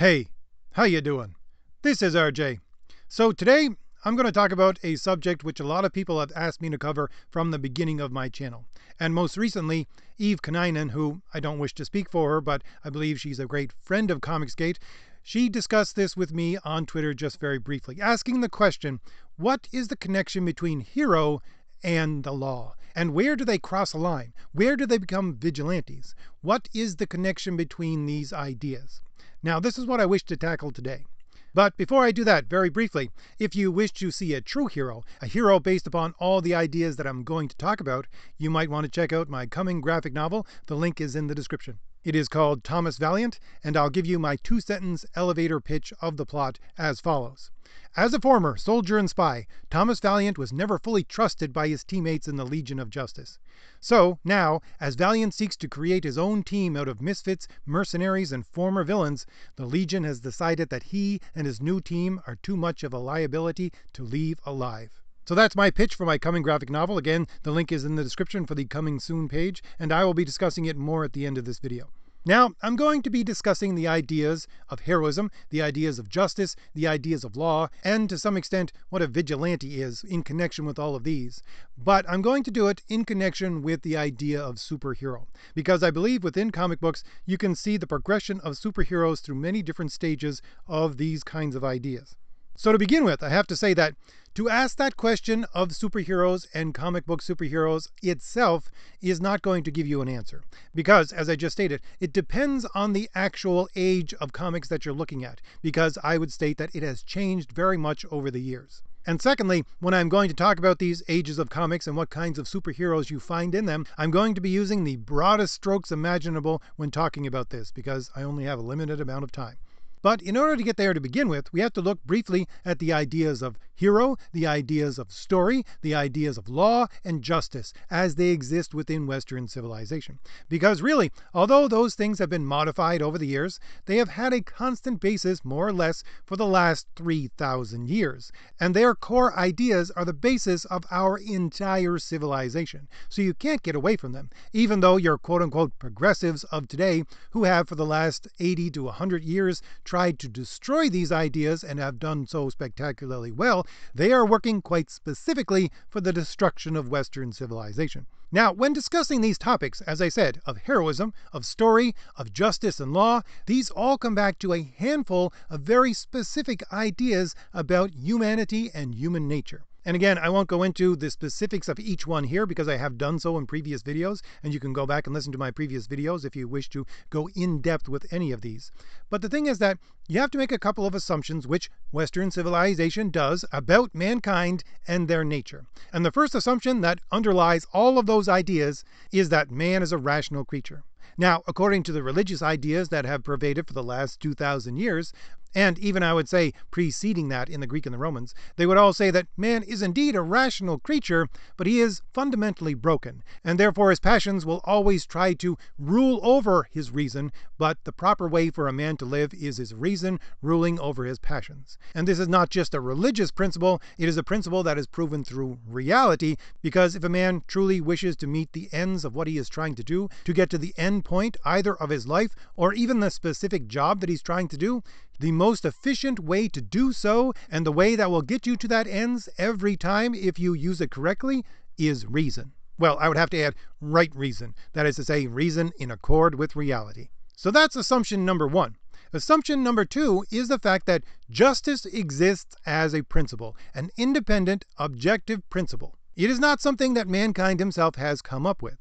Hey, how you doing? This is RJ. So today I'm going to talk about a subject which a lot of people have asked me to cover from the beginning of my channel. And most recently, Eve Kaninen, who I don't wish to speak for her, but I believe she's a great friend of Comicsgate, she discussed this with me on Twitter just very briefly, asking the question, what is the connection between hero and the law? And where do they cross a line? Where do they become vigilantes? What is the connection between these ideas? Now this is what I wish to tackle today. But before I do that, very briefly, if you wish to see a true hero, a hero based upon all the ideas that I'm going to talk about, you might want to check out my coming graphic novel. The link is in the description. It is called "Thomas Valiant," and I'll give you my two sentence elevator pitch of the plot, as follows: As a former soldier and spy, Thomas Valiant was never fully trusted by his teammates in the Legion of Justice. So, now, as Valiant seeks to create his own team out of misfits, mercenaries, and former villains, the Legion has decided that he and his new team are too much of a liability to leave alive. So that's my pitch for my coming graphic novel. Again, the link is in the description for the coming soon page, and I will be discussing it more at the end of this video. Now, I'm going to be discussing the ideas of heroism, the ideas of justice, the ideas of law, and to some extent what a vigilante is in connection with all of these. But I'm going to do it in connection with the idea of superhero, because I believe within comic books you can see the progression of superheroes through many different stages of these kinds of ideas. So to begin with, I have to say that to ask that question of superheroes and comic book superheroes itself is not going to give you an answer. Because, as I just stated, it depends on the actual age of comics that you're looking at. Because I would state that it has changed very much over the years. And secondly, when I'm going to talk about these ages of comics and what kinds of superheroes you find in them, I'm going to be using the broadest strokes imaginable when talking about this because I only have a limited amount of time. But in order to get there to begin with, we have to look briefly at the ideas of hero, the ideas of story, the ideas of law and justice as they exist within Western civilization. Because really, although those things have been modified over the years, they have had a constant basis more or less for the last 3,000 years. And their core ideas are the basis of our entire civilization. So you can't get away from them, even though your quote unquote progressives of today, who have for the last 80 to 100 years tried to destroy these ideas and have done so spectacularly well, they are working quite specifically for the destruction of Western civilization. Now, when discussing these topics, as I said, of heroism, of story, of justice and law, these all come back to a handful of very specific ideas about humanity and human nature. And again, I won't go into the specifics of each one here because I have done so in previous videos, and you can go back and listen to my previous videos if you wish to go in depth with any of these. But the thing is that you have to make a couple of assumptions, which Western civilization does, about mankind and their nature. And the first assumption that underlies all of those ideas is that man is a rational creature. Now, according to the religious ideas that have pervaded for the last 2,000 years, and even I would say, preceding that in the Greek and the Romans, they would all say that man is indeed a rational creature, but he is fundamentally broken, and therefore his passions will always try to rule over his reason, but the proper way for a man to live is his reason ruling over his passions. And this is not just a religious principle, it is a principle that is proven through reality, because if a man truly wishes to meet the ends of what he is trying to do, to get to the end point either of his life or even the specific job that he's trying to do, the most efficient way to do so, and the way that will get you to that ends every time if you use it correctly, is reason. Well, I would have to add right reason. That is to say, reason in accord with reality. So that's assumption number one. Assumption number two is the fact that justice exists as a principle, an independent, objective principle. It is not something that mankind himself has come up with.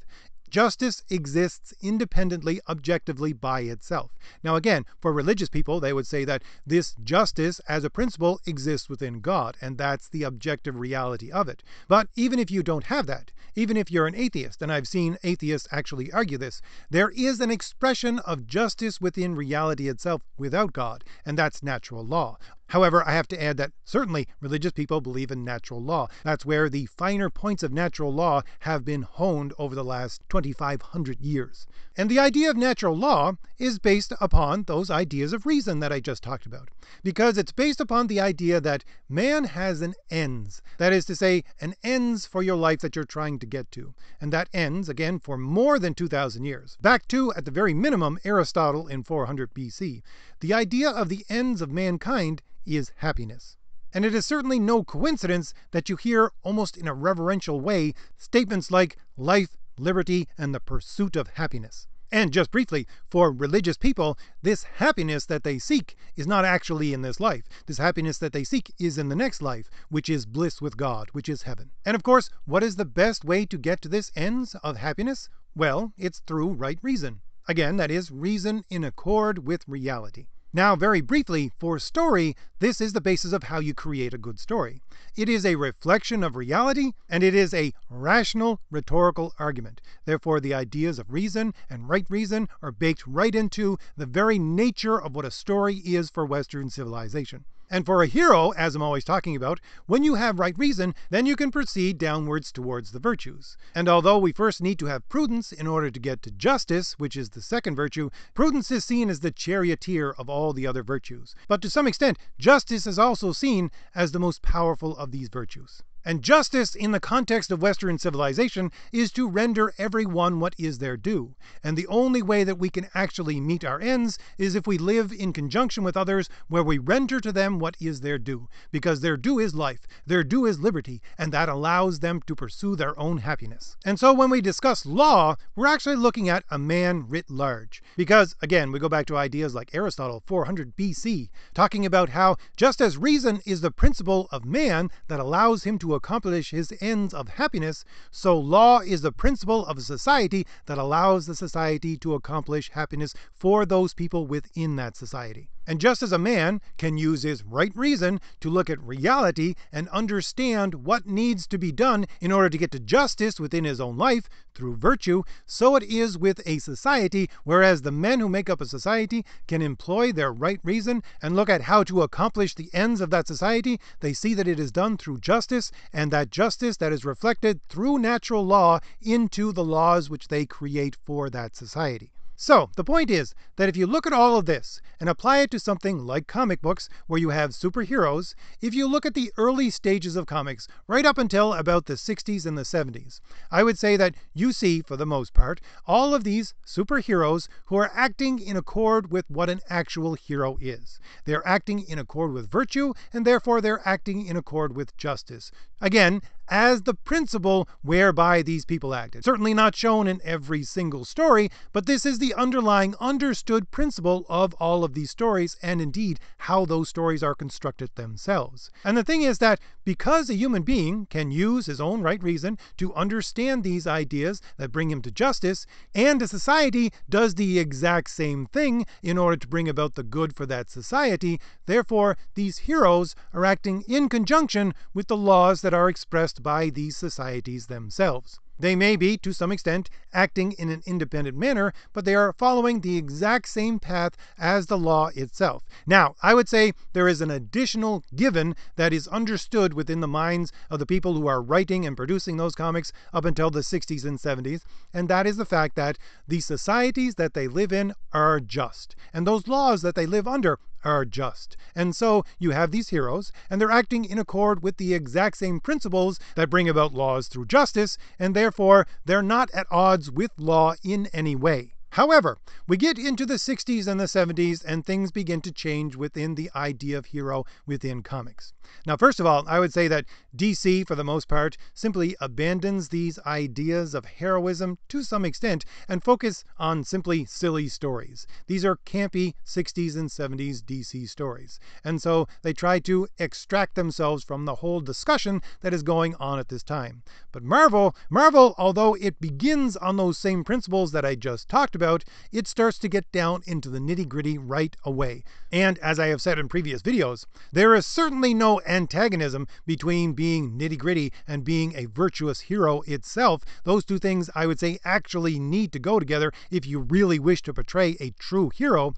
Justice exists independently objectively by itself. Now again, for religious people, they would say that this justice as a principle exists within God, and that's the objective reality of it. But even if you don't have that, even if you're an atheist, and I've seen atheists actually argue this, there is an expression of justice within reality itself without God, and that's natural law. However, I have to add that certainly religious people believe in natural law. That's where the finer points of natural law have been honed over the last 2,500 years. And the idea of natural law is based upon those ideas of reason that I just talked about, because it's based upon the idea that man has an ends. That is to say, an ends for your life that you're trying to get to. And that ends, again, for more than 2,000 years, back to, at the very minimum, Aristotle in 400 BC. The idea of the ends of mankind is happiness, and it is certainly no coincidence that you hear, almost in a reverential way, statements like "life, liberty, and the pursuit of happiness." And just briefly, for religious people, this happiness that they seek is not actually in this life. This happiness that they seek is in the next life, which is bliss with God, which is heaven. And of course, what is the best way to get to this ends of happiness? Well, it's through right reason. Again, that is reason in accord with reality. Now, very briefly, for story, this is the basis of how you create a good story. It is a reflection of reality, and it is a rational rhetorical argument. Therefore, the ideas of reason and right reason are baked right into the very nature of what a story is for Western civilization. And for a hero, as I'm always talking about, when you have right reason, then you can proceed downwards towards the virtues. And although we first need to have prudence in order to get to justice, which is the second virtue, prudence is seen as the charioteer of all the other virtues. But to some extent justice is also seen as the most powerful of these virtues. And justice in the context of Western civilization is to render every one what is their due, and the only way that we can actually meet our ends is if we live in conjunction with others where we render to them what is their due, because their due is life, their due is liberty, and that allows them to pursue their own happiness. And so when we discuss law, we're actually looking at a man writ large, because again, we go back to ideas like Aristotle 400 BC, talking about how just as reason is the principle of man that allows him to accomplish his ends of happiness, so law is the principle of a society that allows the society to accomplish happiness for those people within that society. And just as a man can use his right reason to look at reality and understand what needs to be done in order to get to justice within his own life through virtue, so it is with a society, whereas the men who make up a society can employ their right reason and look at how to accomplish the ends of that society, they see that it is done through justice, and that justice that is reflected through natural law into the laws which they create for that society. So the point is that if you look at all of this and apply it to something like comic books where you have superheroes, if you look at the early stages of comics right up until about the 60s and the 70s, I would say that you see, for the most part, all of these superheroes who are acting in accord with what an actual hero is. They're acting in accord with virtue and therefore they're acting in accord with justice. Again, as the principle whereby these people acted. Certainly not shown in every single story, but this is the underlying understood principle of all of these stories and indeed how those stories are constructed themselves. And the thing is that because a human being can use his own right reason to understand these ideas that bring him to justice, and a society does the exact same thing in order to bring about the good for that society, therefore these heroes are acting in conjunction with the laws that that are expressed by these societies themselves. They may be, to some extent, acting in an independent manner, but they are following the exact same path as the law itself. Now, I would say there is an additional given that is understood within the minds of the people who are writing and producing those comics up until the 60s and 70s, and that is the fact that the societies that they live in are just, and those laws that they live under are just. And so you have these heroes, and they're acting in accord with the exact same principles that bring about laws through justice, and therefore they're not at odds with law in any way. However, we get into the 60s and the 70s, and things begin to change within the idea of hero within comics. Now, first of all, I would say that DC, for the most part, simply abandons these ideas of heroism to some extent and focus on simply silly stories. These are campy 60s and 70s DC stories. And so they try to extract themselves from the whole discussion that is going on at this time. But Marvel, Marvel, although it begins on those same principles that I just talked about, about, it starts to get down into the nitty gritty right away. And as I have said in previous videos, there is certainly no antagonism between being nitty gritty and being a virtuous hero itself. Those two things I would say actually need to go together if you really wish to portray a true hero.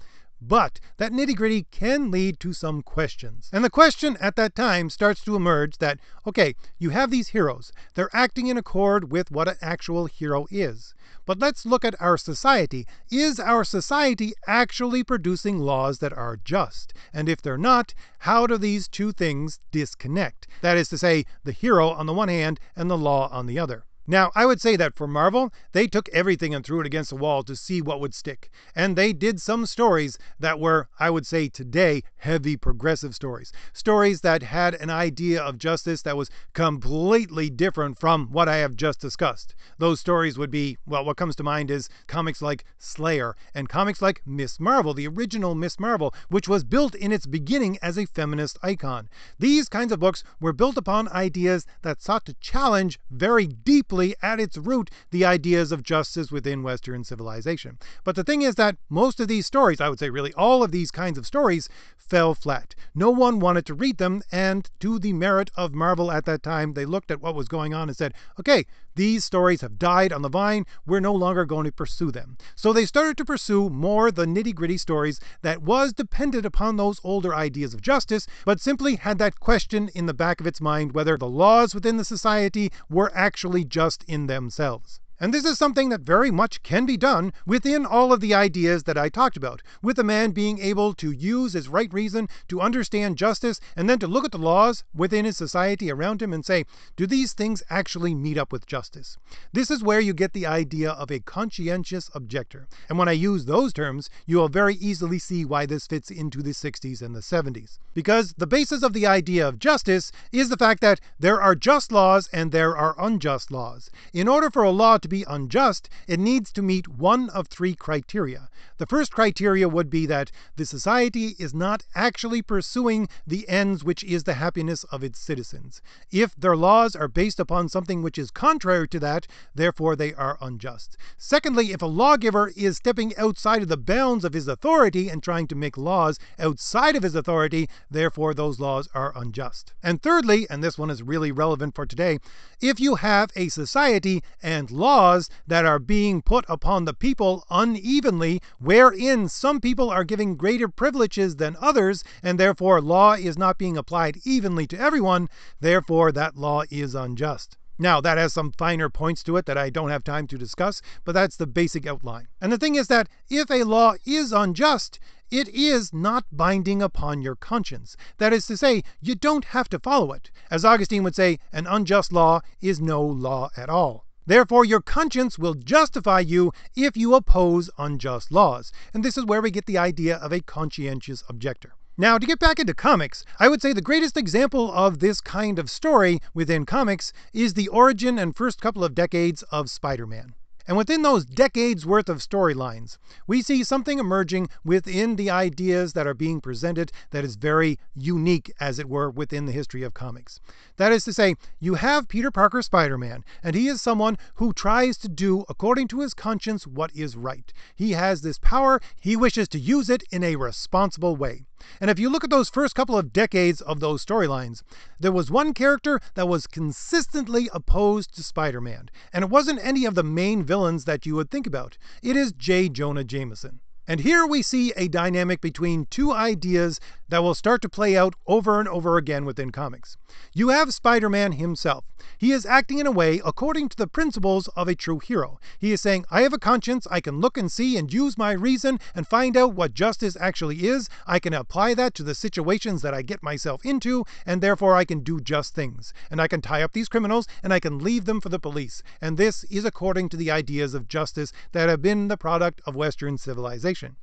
But that nitty gritty can lead to some questions. And the question at that time starts to emerge that, okay, you have these heroes. They're acting in accord with what an actual hero is. But let's look at our society. Is our society actually producing laws that are just? And if they're not, how do these two things disconnect? That is to say, the hero on the one hand and the law on the other. Now, I would say that for Marvel, they took everything and threw it against the wall to see what would stick. And they did some stories that were, I would say today, heavy progressive stories. Stories that had an idea of justice that was completely different from what I have just discussed. Those stories would be, well, what comes to mind is comics like Slayer and comics like Miss Marvel, the original Miss Marvel, which was built in its beginning as a feminist icon. These kinds of books were built upon ideas that sought to challenge very deep deeply at its root the ideas of justice within Western civilization. But the thing is that most of these stories, I would say really all of these kinds of stories, fell flat. No one wanted to read them, and to the merit of Marvel at that time, they looked at what was going on and said, okay, these stories have died on the vine, we're no longer going to pursue them. So they started to pursue more the nitty gritty stories that was dependent upon those older ideas of justice, but simply had that question in the back of its mind whether the laws within the society were actually just just in themselves. And this is something that very much can be done within all of the ideas that I talked about, with a man being able to use his right reason to understand justice and then to look at the laws within his society around him and say, do these things actually meet up with justice? This is where you get the idea of a conscientious objector. And when I use those terms, you will very easily see why this fits into the 60s and the 70s. Because the basis of the idea of justice is the fact that there are just laws and there are unjust laws. In order for a law to be unjust, it needs to meet one of three criteria. The first criteria would be that the society is not actually pursuing the ends which is the happiness of its citizens. If their laws are based upon something which is contrary to that, therefore they are unjust. Secondly, if a lawgiver is stepping outside of the bounds of his authority and trying to make laws outside of his authority, therefore those laws are unjust. And thirdly, and this one is really relevant for today, if you have a society and law laws that are being put upon the people unevenly, wherein some people are giving greater privileges than others, and therefore law is not being applied evenly to everyone, therefore that law is unjust. Now, that has some finer points to it that I don't have time to discuss, but that's the basic outline. And the thing is that if a law is unjust, it is not binding upon your conscience. That is to say, you don't have to follow it. As Augustine would say, an unjust law is no law at all. Therefore, your conscience will justify you if you oppose unjust laws. And this is where we get the idea of a conscientious objector. Now, to get back into comics, I would say the greatest example of this kind of story within comics is the origin and first couple of decades of Spider Man. And within those decades worth of storylines, we see something emerging within the ideas that are being presented that is very unique, as it were, within the history of comics. That is to say, you have Peter Parker Spider Man, and he is someone who tries to do, according to his conscience, what is right. He has this power, he wishes to use it in a responsible way. And if you look at those first couple of decades of those storylines, there was one character that was consistently opposed to Spider-Man, and it wasn't any of the main villains that you would think about. It is J. Jonah Jameson. And here we see a dynamic between two ideas that will start to play out over and over again within comics. You have Spider Man himself. He is acting in a way according to the principles of a true hero. He is saying, I have a conscience, I can look and see and use my reason and find out what justice actually is. I can apply that to the situations that I get myself into, and therefore I can do just things. And I can tie up these criminals and I can leave them for the police. And this is according to the ideas of justice that have been the product of Western civilization.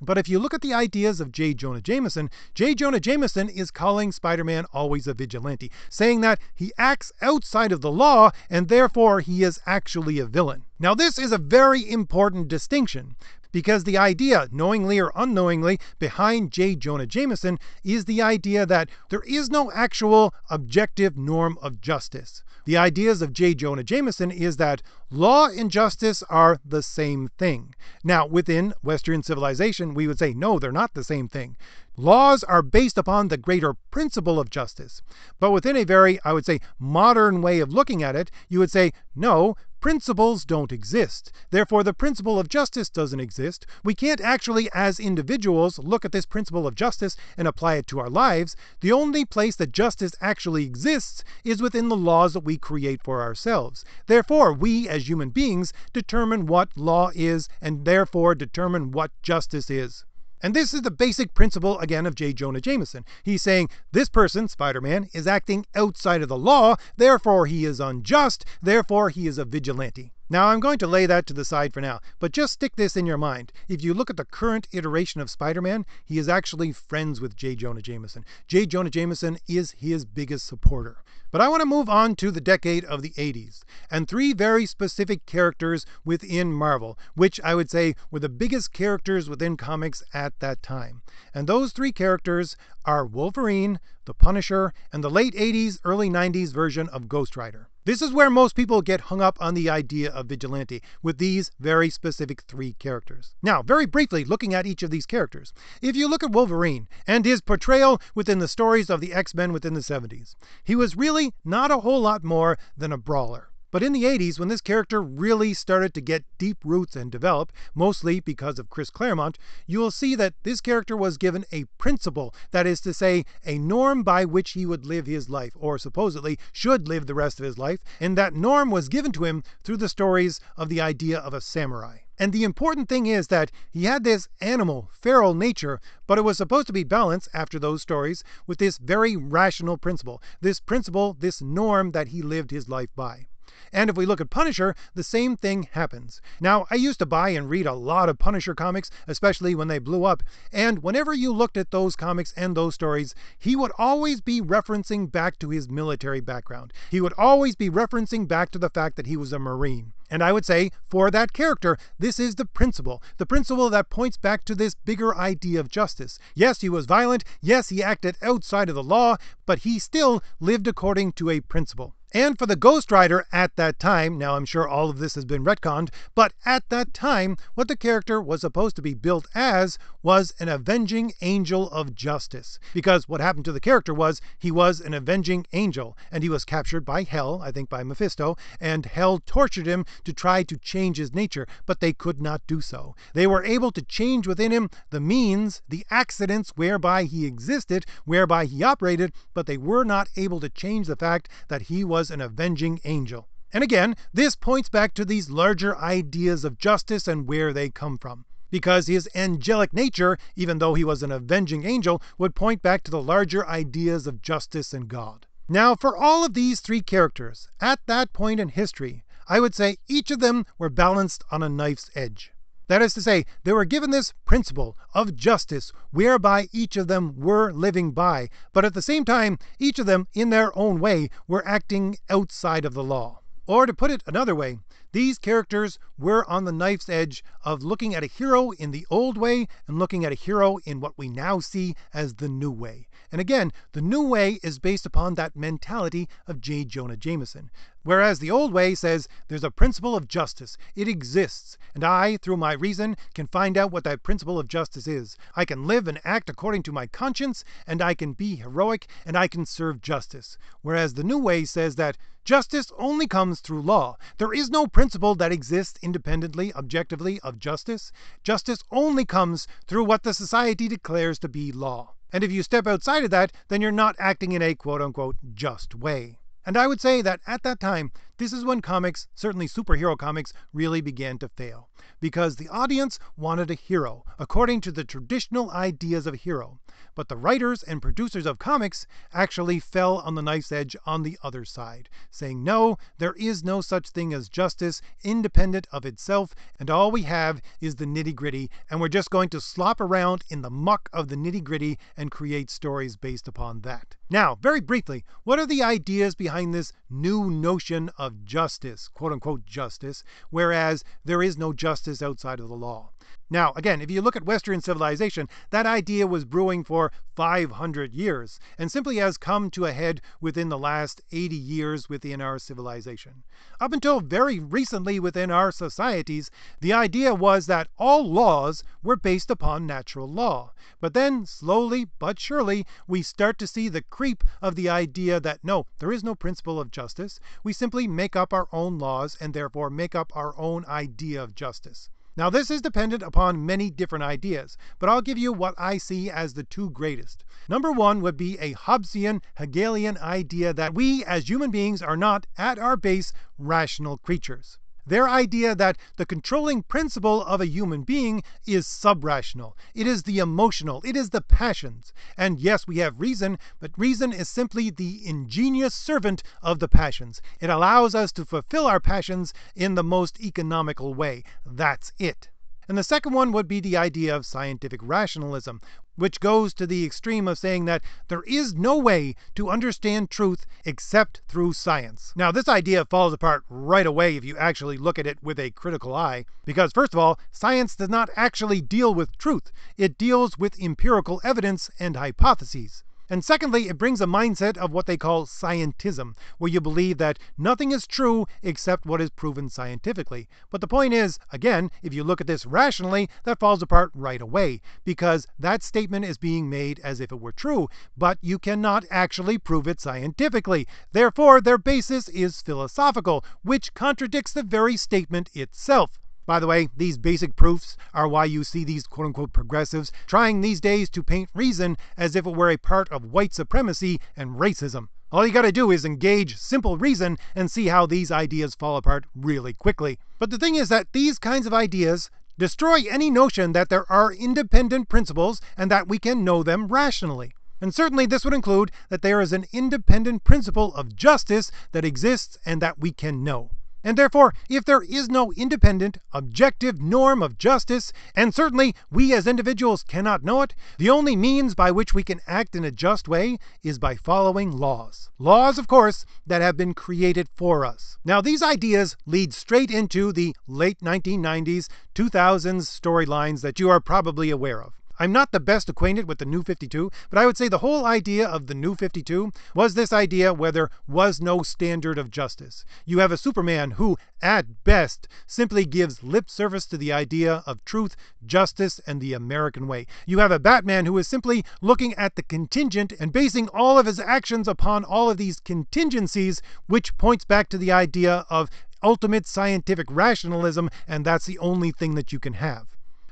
But if you look at the ideas of J. Jonah Jameson, J. Jonah Jameson is calling Spider Man always a vigilante, saying that he acts outside of the law and therefore he is actually a villain. Now, this is a very important distinction because the idea, knowingly or unknowingly, behind J. Jonah Jameson is the idea that there is no actual objective norm of justice. The ideas of J. Jonah Jameson is that law and justice are the same thing. Now, within Western civilization, we would say, no, they're not the same thing. Laws are based upon the greater principle of justice. But within a very, I would say, modern way of looking at it, you would say, no, Principles don't exist, therefore the principle of justice doesn't exist. We can't actually, as individuals, look at this principle of justice and apply it to our lives. The only place that justice actually exists is within the laws that we create for ourselves. Therefore, we as human beings determine what law is and therefore determine what justice is. And this is the basic principle, again, of J. Jonah Jameson. He's saying this person, Spider Man, is acting outside of the law, therefore he is unjust, therefore he is a vigilante. Now I'm going to lay that to the side for now, but just stick this in your mind. If you look at the current iteration of Spider-Man, he is actually friends with J. Jonah Jameson. J. Jonah Jameson is his biggest supporter. But I want to move on to the decade of the 80s, and three very specific characters within Marvel, which I would say were the biggest characters within comics at that time. And those three characters are Wolverine, The Punisher, and the late 80s, early 90s version of Ghost Rider. This is where most people get hung up on the idea of vigilante, with these very specific three characters. Now, very briefly, looking at each of these characters. If you look at Wolverine and his portrayal within the stories of the X Men within the 70s, he was really not a whole lot more than a brawler. But in the 80s, when this character really started to get deep roots and develop, mostly because of Chris Claremont, you'll see that this character was given a principle, that is to say, a norm by which he would live his life, or supposedly should live the rest of his life, and that norm was given to him through the stories of the idea of a samurai. And the important thing is that he had this animal, feral nature, but it was supposed to be balanced after those stories with this very rational principle, this principle, this norm that he lived his life by. And if we look at Punisher, the same thing happens. Now, I used to buy and read a lot of Punisher comics, especially when they blew up, and whenever you looked at those comics and those stories, he would always be referencing back to his military background. He would always be referencing back to the fact that he was a Marine. And I would say, for that character, this is the principle. The principle that points back to this bigger idea of justice. Yes, he was violent. Yes, he acted outside of the law, but he still lived according to a principle. And for the Ghost Rider at that time, now I'm sure all of this has been retconned, but at that time, what the character was supposed to be built as was an avenging angel of justice. Because what happened to the character was he was an avenging angel, and he was captured by Hell, I think by Mephisto, and Hell tortured him to try to change his nature, but they could not do so. They were able to change within him the means, the accidents whereby he existed, whereby he operated, but they were not able to change the fact that he was was an avenging angel. And again, this points back to these larger ideas of justice and where they come from because his angelic nature, even though he was an avenging angel, would point back to the larger ideas of justice and God. Now, for all of these three characters, at that point in history, I would say each of them were balanced on a knife's edge. That is to say, they were given this principle of justice, whereby each of them were living by, but at the same time each of them in their own way were acting outside of the law. Or to put it another way, these characters were on the knife's edge of looking at a hero in the old way and looking at a hero in what we now see as the new way. And again, the new way is based upon that mentality of J. Jonah Jameson, whereas the old way says there's a principle of justice, it exists, and I, through my reason, can find out what that principle of justice is. I can live and act according to my conscience, and I can be heroic, and I can serve justice. Whereas the new way says that Justice only comes through law. There is no principle that exists independently, objectively, of justice. Justice only comes through what the society declares to be law. And if you step outside of that, then you're not acting in a quote unquote just way. And I would say that at that time, this is when comics, certainly superhero comics, really began to fail, because the audience wanted a hero, according to the traditional ideas of a hero, but the writers and producers of comics actually fell on the knife's edge on the other side, saying, no, there is no such thing as justice independent of itself, and all we have is the nitty gritty, and we're just going to slop around in the muck of the nitty gritty and create stories based upon that. Now, very briefly, what are the ideas behind this new notion of of justice, quote unquote justice, whereas there is no justice outside of the law. Now, again, if you look at Western civilization, that idea was brewing for 500 years and simply has come to a head within the last 80 years within our civilization. Up until very recently within our societies, the idea was that all laws were based upon natural law. But then, slowly but surely, we start to see the creep of the idea that no, there is no principle of justice. We simply make up our own laws and therefore make up our own idea of justice. Now this is dependent upon many different ideas, but I'll give you what I see as the two greatest. Number one would be a Hobbesian Hegelian idea that we as human beings are not, at our base, rational creatures their idea that the controlling principle of a human being is subrational, it is the emotional, it is the passions. And yes, we have reason, but reason is simply the ingenious servant of the passions. It allows us to fulfill our passions in the most economical way. That's it. And the second one would be the idea of scientific rationalism, which goes to the extreme of saying that there is no way to understand truth except through science. Now, this idea falls apart right away if you actually look at it with a critical eye, because first of all, science does not actually deal with truth, it deals with empirical evidence and hypotheses. And secondly, it brings a mindset of what they call scientism, where you believe that nothing is true except what is proven scientifically. But the point is, again, if you look at this rationally, that falls apart right away, because that statement is being made as if it were true, but you cannot actually prove it scientifically. Therefore, their basis is philosophical, which contradicts the very statement itself. By the way, these basic proofs are why you see these quote-unquote progressives trying these days to paint reason as if it were a part of white supremacy and racism. All you gotta do is engage simple reason and see how these ideas fall apart really quickly. But the thing is that these kinds of ideas destroy any notion that there are independent principles and that we can know them rationally. And certainly this would include that there is an independent principle of justice that exists and that we can know. And therefore if there is no independent, objective norm of justice, and certainly we as individuals cannot know it, the only means by which we can act in a just way is by following laws laws, of course, that have been created for us. Now these ideas lead straight into the late 1990s, 2000s storylines that you are probably aware of. I'm not the best acquainted with the New 52, but I would say the whole idea of the New 52 was this idea where there was no standard of justice. You have a Superman who, at best, simply gives lip service to the idea of truth, justice, and the American way. You have a Batman who is simply looking at the contingent and basing all of his actions upon all of these contingencies, which points back to the idea of ultimate scientific rationalism, and that's the only thing that you can have.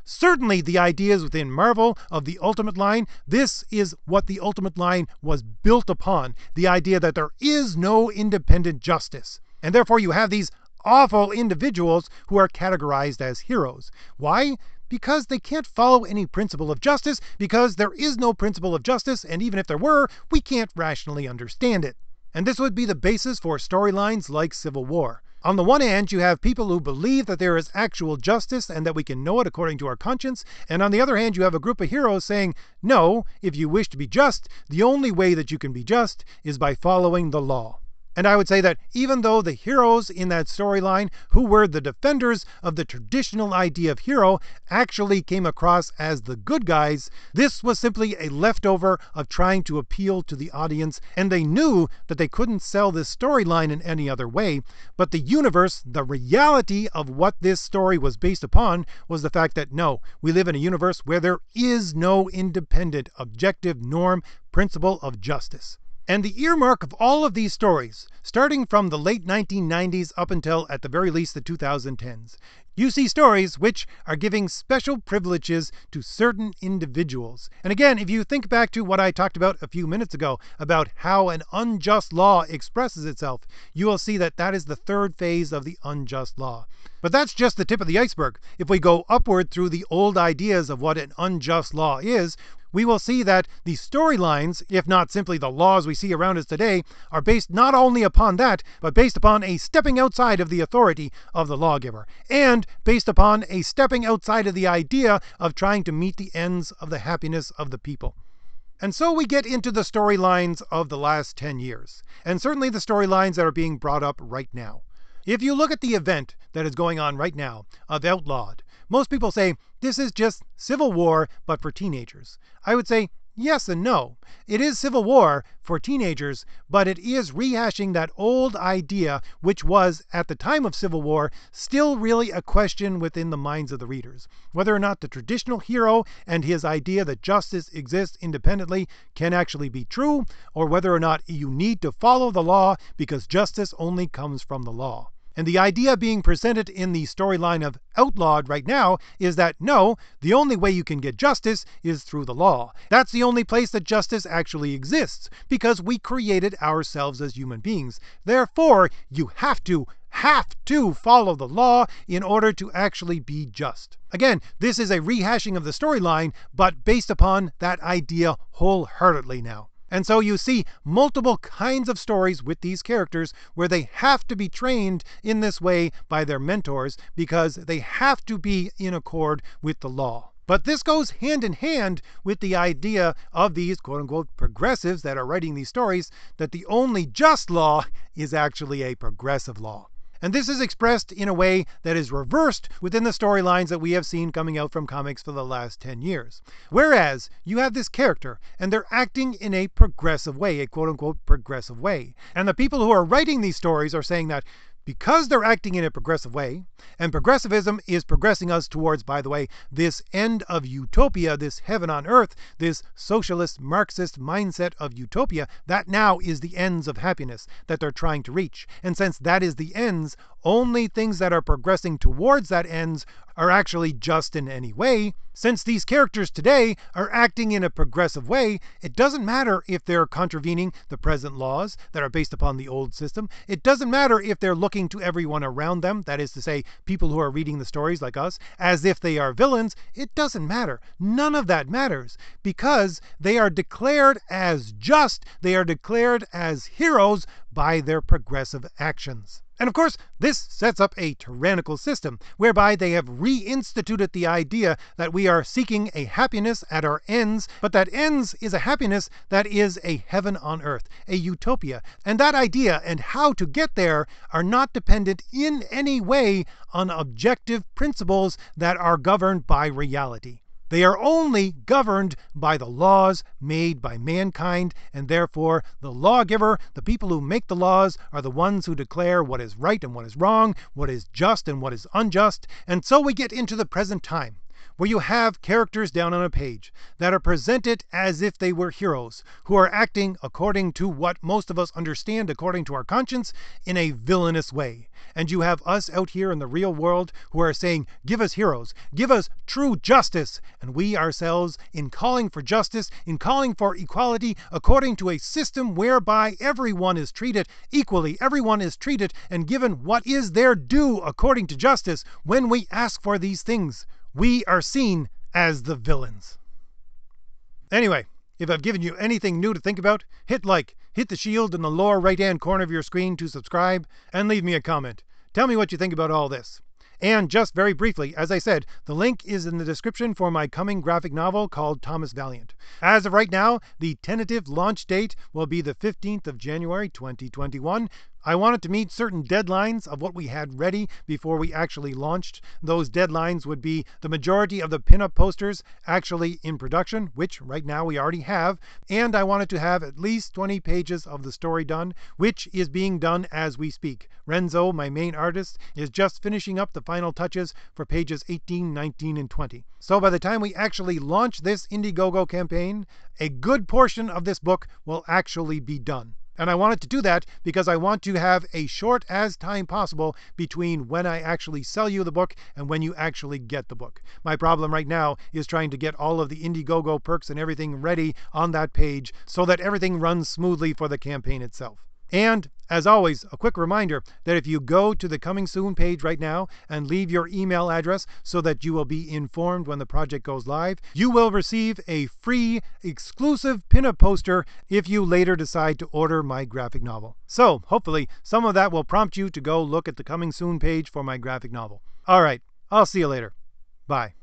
Certainly the ideas within Marvel of the Ultimate Line, this is what the Ultimate Line was built upon, the idea that there is no independent justice. And therefore you have these awful individuals who are categorized as heroes. Why? Because they can't follow any principle of justice, because there is no principle of justice, and even if there were, we can't rationally understand it. And this would be the basis for storylines like Civil War. On the one hand, you have people who believe that there is actual justice and that we can know it according to our conscience, and on the other hand, you have a group of heroes saying, No, if you wish to be just, the only way that you can be just is by following the law. And I would say that even though the heroes in that storyline, who were the defenders of the traditional idea of hero, actually came across as the good guys, this was simply a leftover of trying to appeal to the audience, and they knew that they couldn't sell this storyline in any other way. But the universe, the reality of what this story was based upon, was the fact that no, we live in a universe where there is no independent, objective norm principle of justice. And the earmark of all of these stories, starting from the late 1990s up until at the very least the 2010s, you see stories which are giving special privileges to certain individuals. And again, if you think back to what I talked about a few minutes ago about how an unjust law expresses itself, you will see that that is the third phase of the unjust law. But that's just the tip of the iceberg. If we go upward through the old ideas of what an unjust law is, we will see that the storylines, if not simply the laws we see around us today, are based not only upon that, but based upon a stepping outside of the authority of the lawgiver, and based upon a stepping outside of the idea of trying to meet the ends of the happiness of the people. And so we get into the storylines of the last 10 years, and certainly the storylines that are being brought up right now. If you look at the event that is going on right now of Outlawed, most people say, this is just Civil War, but for teenagers? I would say yes and no. It is Civil War for teenagers, but it is rehashing that old idea, which was, at the time of Civil War, still really a question within the minds of the readers. Whether or not the traditional hero and his idea that justice exists independently can actually be true, or whether or not you need to follow the law because justice only comes from the law. And the idea being presented in the storyline of Outlawed right now is that no, the only way you can get justice is through the law. That's the only place that justice actually exists, because we created ourselves as human beings. Therefore, you have to have to follow the law in order to actually be just. Again, this is a rehashing of the storyline, but based upon that idea wholeheartedly now. And so you see multiple kinds of stories with these characters where they have to be trained in this way by their mentors because they have to be in accord with the law. But this goes hand in hand with the idea of these quote unquote progressives that are writing these stories that the only just law is actually a progressive law. And this is expressed in a way that is reversed within the storylines that we have seen coming out from comics for the last 10 years. Whereas you have this character and they're acting in a progressive way, a quote unquote progressive way. And the people who are writing these stories are saying that because they're acting in a progressive way, and progressivism is progressing us towards, by the way, this end of utopia, this heaven on earth, this socialist Marxist mindset of utopia, that now is the ends of happiness that they're trying to reach. And since that is the ends, only things that are progressing towards that ends are actually just in any way. Since these characters today are acting in a progressive way, it doesn't matter if they're contravening the present laws that are based upon the old system. It doesn't matter if they're looking to everyone around them, that is to say, people who are reading the stories like us, as if they are villains. It doesn't matter. None of that matters because they are declared as just, they are declared as heroes by their progressive actions. And of course, this sets up a tyrannical system, whereby they have reinstituted the idea that we are seeking a happiness at our ends, but that ends is a happiness that is a heaven on earth, a utopia. And that idea and how to get there are not dependent in any way on objective principles that are governed by reality. They are only governed by the laws made by mankind, and therefore the lawgiver, the people who make the laws, are the ones who declare what is right and what is wrong, what is just and what is unjust, and so we get into the present time where you have characters down on a page that are presented as if they were heroes who are acting according to what most of us understand according to our conscience in a villainous way. And you have us out here in the real world who are saying, give us heroes, give us true justice. And we ourselves, in calling for justice, in calling for equality according to a system whereby everyone is treated equally, everyone is treated and given what is their due according to justice when we ask for these things we are seen as the villains. Anyway, if I've given you anything new to think about, hit like, hit the shield in the lower right hand corner of your screen to subscribe, and leave me a comment. Tell me what you think about all this. And just very briefly, as I said, the link is in the description for my coming graphic novel called Thomas Valiant. As of right now, the tentative launch date will be the 15th of January 2021. I wanted to meet certain deadlines of what we had ready before we actually launched. Those deadlines would be the majority of the pinup posters actually in production, which right now we already have, and I wanted to have at least 20 pages of the story done, which is being done as we speak. Renzo, my main artist, is just finishing up the final touches for pages 18, 19, and 20. So by the time we actually launch this Indiegogo campaign, a good portion of this book will actually be done. And I wanted to do that because I want to have a short as time possible between when I actually sell you the book and when you actually get the book. My problem right now is trying to get all of the Indiegogo perks and everything ready on that page so that everything runs smoothly for the campaign itself. And as always, a quick reminder that if you go to the Coming Soon page right now and leave your email address so that you will be informed when the project goes live, you will receive a free exclusive pinup poster if you later decide to order my graphic novel. So, hopefully, some of that will prompt you to go look at the Coming Soon page for my graphic novel. All right, I'll see you later. Bye.